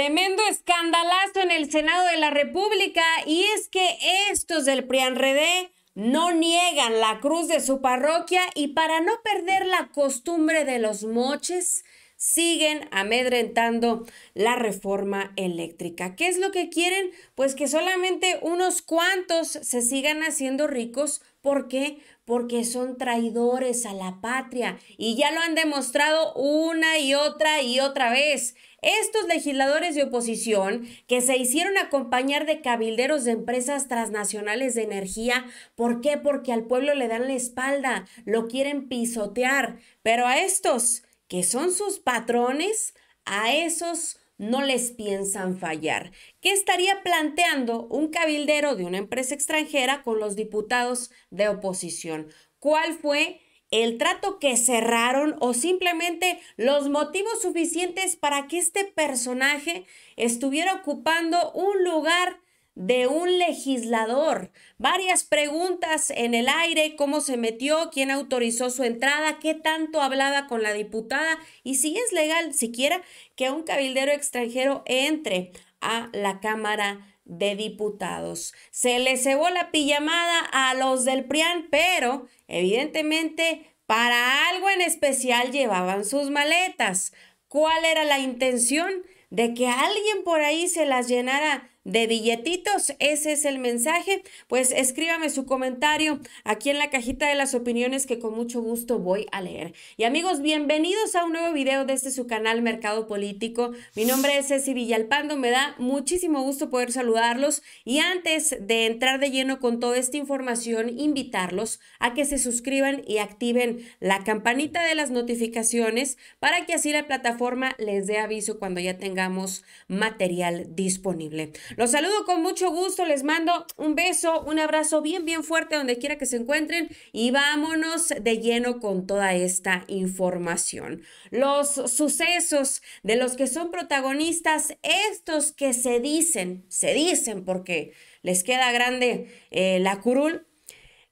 Tremendo escandalazo en el Senado de la República y es que estos del Prianredé no niegan la cruz de su parroquia y para no perder la costumbre de los moches siguen amedrentando la reforma eléctrica. ¿Qué es lo que quieren? Pues que solamente unos cuantos se sigan haciendo ricos. ¿Por qué? Porque son traidores a la patria y ya lo han demostrado una y otra y otra vez. Estos legisladores de oposición, que se hicieron acompañar de cabilderos de empresas transnacionales de energía, ¿por qué? Porque al pueblo le dan la espalda, lo quieren pisotear, pero a estos, que son sus patrones, a esos no les piensan fallar. ¿Qué estaría planteando un cabildero de una empresa extranjera con los diputados de oposición? ¿Cuál fue el trato que cerraron o simplemente los motivos suficientes para que este personaje estuviera ocupando un lugar de un legislador. Varias preguntas en el aire, cómo se metió, quién autorizó su entrada, qué tanto hablaba con la diputada y si es legal siquiera que un cabildero extranjero entre a la Cámara de diputados. Se les cebó la pijamada a los del PRIAN, pero evidentemente para algo en especial llevaban sus maletas. ¿Cuál era la intención? De que alguien por ahí se las llenara de billetitos. Ese es el mensaje. Pues escríbame su comentario aquí en la cajita de las opiniones que con mucho gusto voy a leer. Y amigos, bienvenidos a un nuevo video de este su canal Mercado Político. Mi nombre es Ceci Villalpando. Me da muchísimo gusto poder saludarlos. Y antes de entrar de lleno con toda esta información, invitarlos a que se suscriban y activen la campanita de las notificaciones para que así la plataforma les dé aviso cuando ya tengamos material disponible. Los saludo con mucho gusto, les mando un beso, un abrazo bien, bien fuerte donde quiera que se encuentren y vámonos de lleno con toda esta información. Los sucesos de los que son protagonistas, estos que se dicen, se dicen porque les queda grande eh, la curul,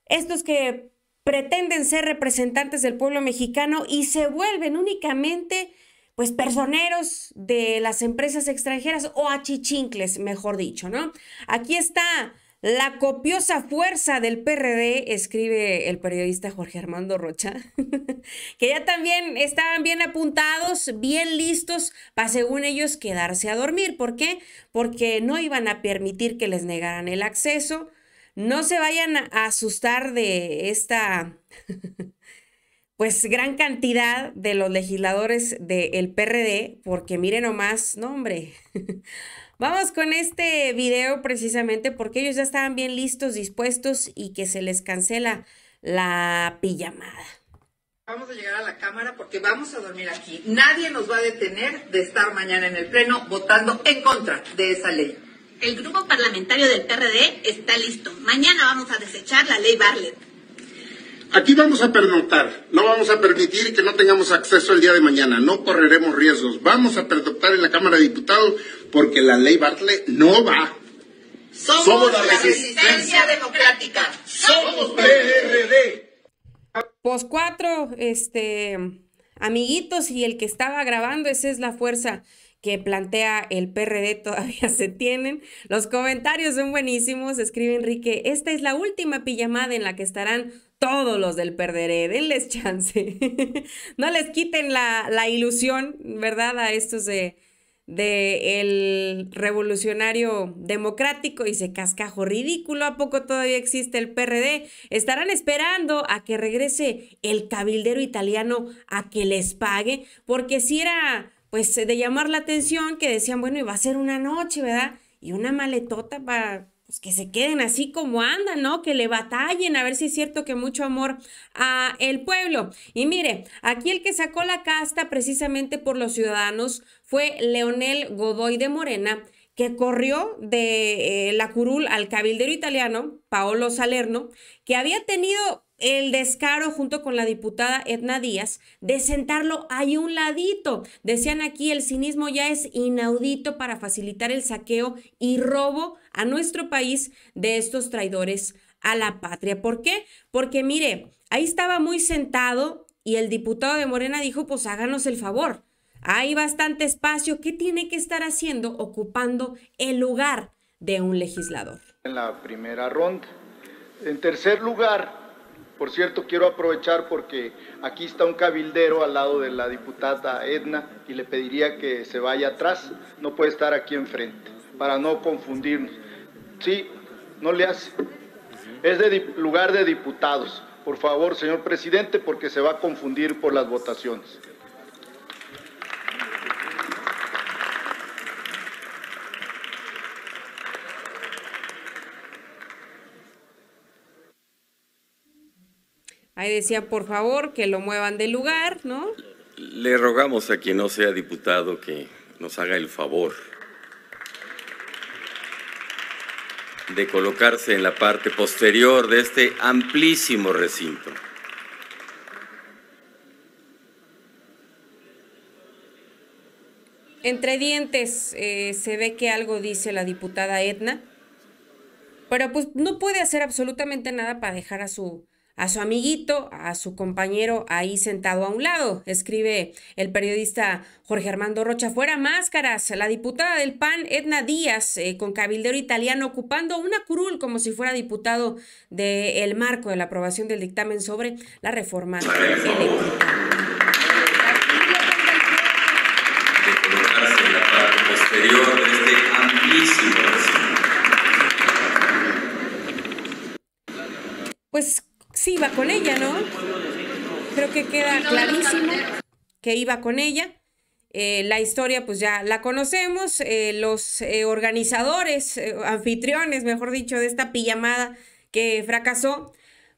estos que pretenden ser representantes del pueblo mexicano y se vuelven únicamente pues personeros de las empresas extranjeras o achichincles, mejor dicho, ¿no? Aquí está la copiosa fuerza del PRD, escribe el periodista Jorge Armando Rocha, que ya también estaban bien apuntados, bien listos para, según ellos, quedarse a dormir. ¿Por qué? Porque no iban a permitir que les negaran el acceso. No se vayan a asustar de esta pues gran cantidad de los legisladores del PRD, porque miren nomás, no hombre. Vamos con este video precisamente porque ellos ya estaban bien listos, dispuestos y que se les cancela la pijamada. Vamos a llegar a la Cámara porque vamos a dormir aquí. Nadie nos va a detener de estar mañana en el Pleno votando en contra de esa ley. El grupo parlamentario del PRD está listo. Mañana vamos a desechar la ley Barlet. Aquí vamos a pernoctar, no vamos a permitir que no tengamos acceso el día de mañana, no correremos riesgos, vamos a pernoctar en la Cámara de Diputados porque la ley Bartlett no va. Somos, la, resistencia, democrática. Somos PRD. Pos pues cuatro, este, amiguitos y el que estaba grabando, esa es la fuerza que plantea el PRD todavía se tienen. Los comentarios son buenísimos, escribe Enrique. Esta es la última pijamada en la que estarán todos los del perderé, denles chance. no les quiten la, ilusión, ¿verdad? A estos de, de el revolucionario democrático y ese cascajo ridículo. ¿A poco todavía existe el PRD? ¿Estarán esperando a que regrese el cabildero italiano a que les pague? Porque si era, pues, de llamar la atención que decían, bueno, iba a ser una noche, ¿verdad? Y una maletota para pues, que se queden así como andan, ¿no? Que le batallen, a ver si es cierto que mucho amor a el pueblo. Y mire, aquí el que sacó la casta precisamente por los ciudadanos fue Leonel Godoy de Morena, que corrió de eh, la curul al cabildero italiano, Paolo Salerno, que había tenido el descaro junto con la diputada Edna Díaz de sentarlo ahí un ladito. Decían aquí, el cinismo ya es inaudito para facilitar el saqueo y robo a nuestro país de estos traidores a la patria. ¿Por qué? Porque mire, ahí estaba muy sentado y el diputado de Morena dijo, pues háganos el favor. Hay bastante espacio. ¿Qué tiene que estar haciendo ocupando el lugar de un legislador? En la primera ronda. En tercer lugar, por cierto, quiero aprovechar porque aquí está un cabildero al lado de la diputada Edna y le pediría que se vaya atrás, no puede estar aquí enfrente, para no confundirnos. Sí, no le hace. Es de lugar de diputados. Por favor, señor presidente, porque se va a confundir por las votaciones. decía, por favor, que lo muevan de lugar, ¿no? Le rogamos a quien no sea diputado que nos haga el favor de colocarse en la parte posterior de este amplísimo recinto. Entre dientes eh, se ve que algo dice la diputada Edna, pero pues no puede hacer absolutamente nada para dejar a su, a su amiguito, a su compañero ahí sentado a un lado, escribe el periodista Jorge Armando Rocha. Fuera máscaras, la diputada del PAN, Edna Díaz, eh, con cabildero italiano, ocupando una curul como si fuera diputado del marco de la aprobación del dictamen sobre la reforma este Pues sí iba con ella, ¿no? Creo que queda clarísimo que iba con ella. Eh, la historia pues ya la conocemos, eh, los eh, organizadores, anfitriones, mejor dicho, de esta pijamada que fracasó,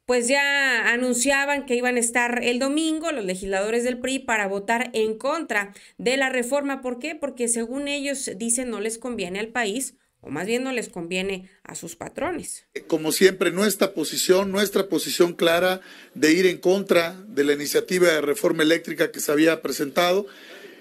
pues ya anunciaban que iban a estar el domingo los legisladores del PRI para votar en contra de la reforma. ¿Por qué? Porque según ellos dicen no les conviene al país o más bien no les conviene a sus patrones. Eh, como siempre, nuestra posición, nuestra posición clara de ir en contra de la iniciativa de reforma eléctrica que se había presentado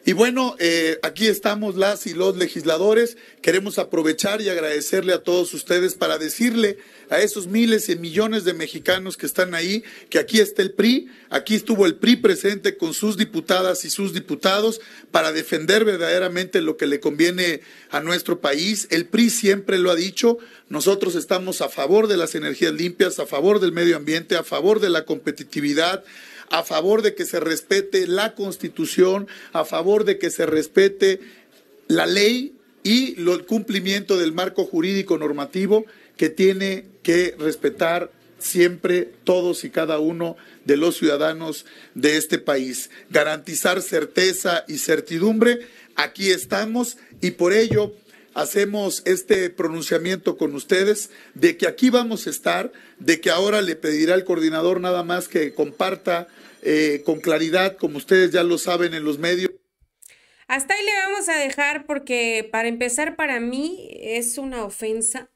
y bueno, eh, aquí estamos las y los legisladores. Queremos aprovechar y agradecerle a todos ustedes para decirle a esos miles y millones de mexicanos que están ahí que aquí está el PRI, aquí estuvo el PRI presente con sus diputadas y sus diputados para defender verdaderamente lo que le conviene a nuestro país. El PRI siempre lo ha dicho, nosotros estamos a favor de las energías limpias, a favor del medio ambiente, a favor de la competitividad, a favor de que se respete la Constitución, a favor de que se respete la ley y lo, el cumplimiento del marco jurídico normativo que tiene que respetar siempre todos y cada uno de los ciudadanos de este país. Garantizar certeza y certidumbre, aquí estamos y por ello hacemos este pronunciamiento con ustedes de que aquí vamos a estar, de que ahora le pedirá al coordinador nada más que comparta eh, con claridad, como ustedes ya lo saben en los medios. Hasta ahí le vamos a dejar porque para empezar para mí es una ofensa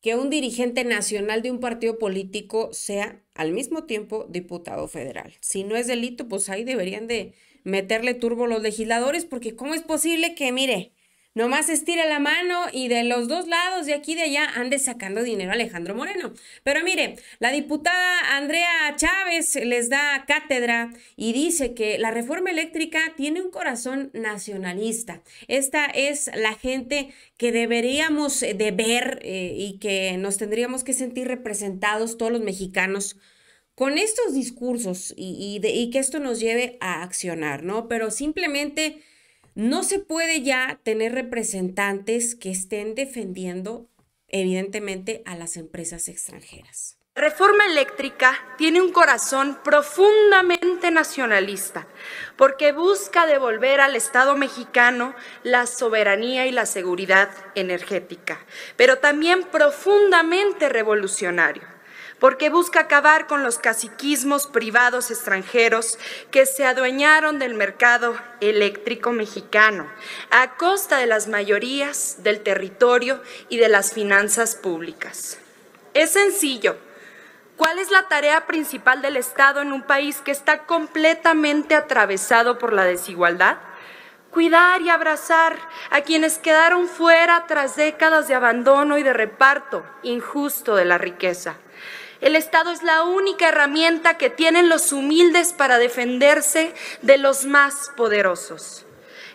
que un dirigente nacional de un partido político sea al mismo tiempo diputado federal. Si no es delito, pues ahí deberían de meterle turbo los legisladores porque ¿cómo es posible que, mire, Nomás estira la mano y de los dos lados, de aquí y de allá, ande sacando dinero Alejandro Moreno. Pero mire, la diputada Andrea Chávez les da cátedra y dice que la reforma eléctrica tiene un corazón nacionalista. Esta es la gente que deberíamos de ver eh, y que nos tendríamos que sentir representados todos los mexicanos con estos discursos y, y, que esto nos lleve a accionar, ¿no? Pero simplemente no se puede ya tener representantes que estén defendiendo, evidentemente, a las empresas extranjeras. Reforma Eléctrica tiene un corazón profundamente nacionalista, porque busca devolver al Estado mexicano la soberanía y la seguridad energética, pero también profundamente revolucionario porque busca acabar con los caciquismos privados extranjeros que se adueñaron del mercado eléctrico mexicano a costa de las mayorías, del territorio y de las finanzas públicas. Es sencillo. ¿Cuál es la tarea principal del Estado en un país que está completamente atravesado por la desigualdad? cuidar y abrazar a quienes quedaron fuera tras décadas de abandono y de reparto injusto de la riqueza. El Estado es la única herramienta que tienen los humildes para defenderse de los más poderosos.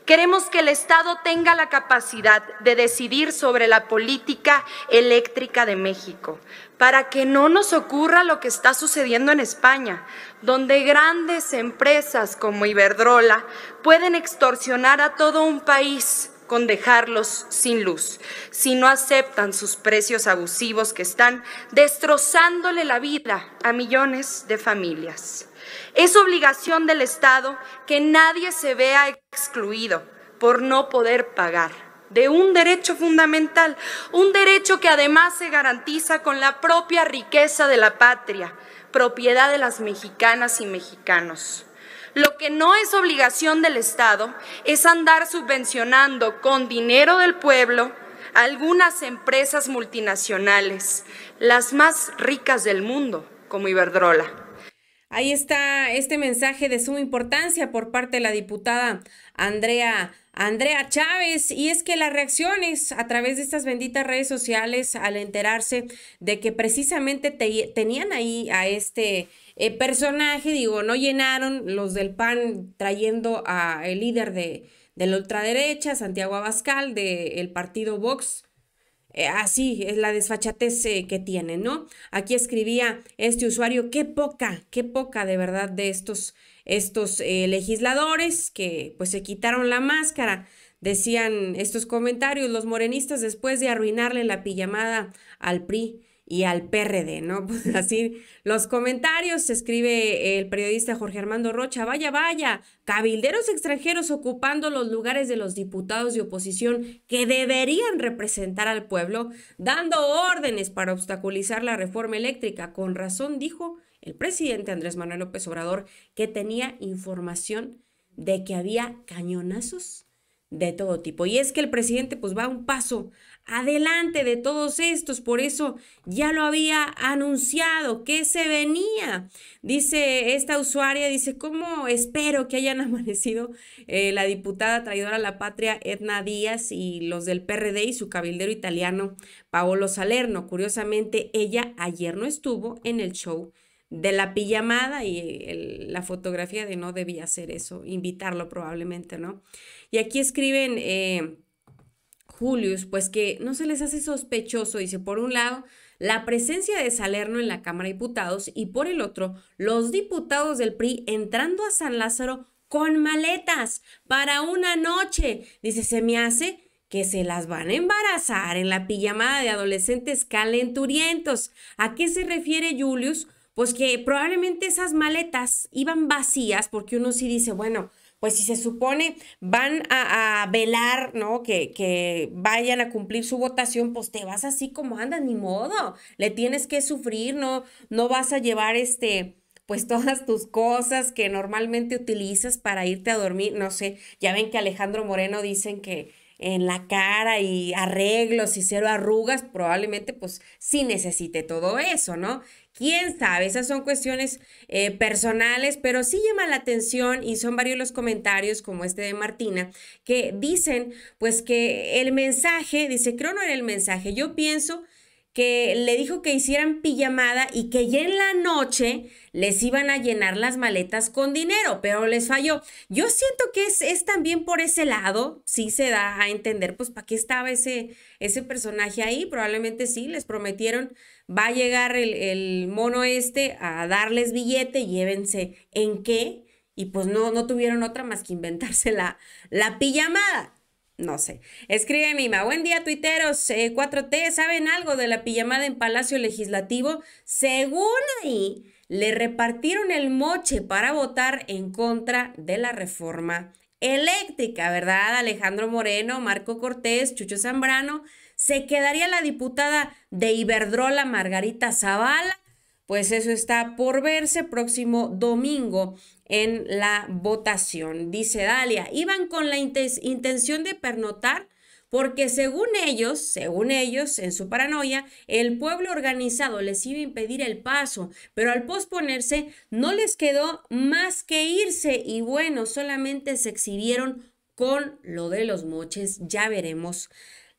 Queremos que el Estado tenga la capacidad de decidir sobre la política eléctrica de México, para que no nos ocurra lo que está sucediendo en España, donde grandes empresas como Iberdrola pueden extorsionar a todo un país con dejarlos sin luz, si no aceptan sus precios abusivos que están destrozándole la vida a millones de familias. Es obligación del Estado que nadie se vea excluido por no poder pagar de un derecho fundamental, un derecho que además se garantiza con la propia riqueza de la patria, propiedad de las mexicanas y mexicanos. Lo que no es obligación del Estado es andar subvencionando con dinero del pueblo algunas empresas multinacionales, las más ricas del mundo, como Iberdrola. Ahí está este mensaje de suma importancia por parte de la diputada Andrea Andrea Chávez, y es que las reacciones a través de estas benditas redes sociales al enterarse de que precisamente tenían ahí a este eh, personaje, digo, no llenaron los del PAN trayendo al líder de, la ultraderecha, Santiago Abascal, del partido Vox, eh, así es la desfachatez eh, que tienen, ¿no? Aquí escribía este usuario, qué poca, qué poca de verdad de estos, estos eh, legisladores que pues se quitaron la máscara. Decían estos comentarios, los morenistas después de arruinarle la pijamada al PRI y al PRD, ¿no? Pues así los comentarios, escribe el periodista Jorge Armando Rocha, vaya, vaya, cabilderos extranjeros ocupando los lugares de los diputados de oposición que deberían representar al pueblo, dando órdenes para obstaculizar la reforma eléctrica. Con razón dijo el presidente Andrés Manuel López Obrador que tenía información de que había cañonazos de todo tipo. Y es que el presidente pues va un paso adelante de todos estos, por eso ya lo había anunciado que se venía. Dice esta usuaria, dice, ¿cómo espero que hayan amanecido eh, la diputada traidora a la patria Edna Díaz y los del PRD y su cabildero italiano Paolo Salerno? Curiosamente, ella ayer no estuvo en el show de la pijamada y la fotografía de no debía hacer eso, invitarlo probablemente, ¿no? Y aquí escriben eh, Julius, pues que no se les hace sospechoso, dice, por un lado, la presencia de Salerno en la Cámara de Diputados y por el otro, los diputados del PRI entrando a San Lázaro con maletas para una noche. Dice, se me hace que se las van a embarazar en la pijamada de adolescentes calenturientos. ¿A qué se refiere Julius? pues que probablemente esas maletas iban vacías, porque uno sí dice, bueno, pues si se supone van a, velar, ¿no? Que, que, vayan a cumplir su votación, pues te vas así como andas, ni modo, le tienes que sufrir, no, no vas a llevar este pues todas tus cosas que normalmente utilizas para irte a dormir, no sé, ya ven que Alejandro Moreno dicen que en la cara y arreglos y cero arrugas, probablemente pues sí necesite todo eso, ¿no? Quién sabe, esas son cuestiones eh, personales, pero sí llama la atención y son varios los comentarios, como este de Martina, que dicen pues que el mensaje, dice, creo no era el mensaje, yo pienso que le dijo que hicieran pijamada y que ya en la noche les iban a llenar las maletas con dinero, pero les falló. Yo siento que es, es también por ese lado, sí se da a entender, pues, ¿para qué estaba ese, ese personaje ahí? Probablemente sí, les prometieron, va a llegar el, mono este a darles billete, llévense en qué, y pues no, no tuvieron otra más que inventarse la, la pijamada. No sé. Escribe Mima. Buen día, tuiteros. 4T, eh, ¿saben algo de la pijamada en Palacio Legislativo? Según ahí, le repartieron el moche para votar en contra de la reforma eléctrica, ¿verdad? Alejandro Moreno, Marco Cortés, Chucho Zambrano. Se quedaría la diputada de Iberdrola, Margarita Zavala pues eso está por verse próximo domingo en la votación. Dice Dalia, iban con la intención de pernotar porque según ellos, según ellos, en su paranoia, el pueblo organizado les iba a impedir el paso, pero al posponerse no les quedó más que irse y bueno, solamente se exhibieron con lo de los moches, ya veremos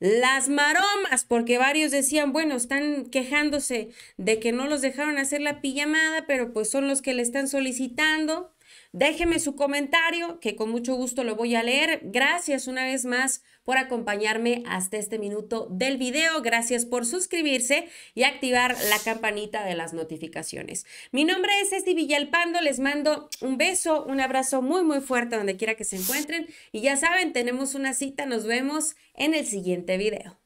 las maromas, porque varios decían, bueno, están quejándose de que no los dejaron hacer la pijamada, pero pues son los que le están solicitando. Déjeme su comentario, que con mucho gusto lo voy a leer. Gracias una vez más por acompañarme hasta este minuto del video. Gracias por suscribirse y activar la campanita de las notificaciones. Mi nombre es Esti Villalpando. Les mando un beso, un abrazo muy, muy fuerte donde quiera que se encuentren. Y ya saben, tenemos una cita. Nos vemos en el siguiente video.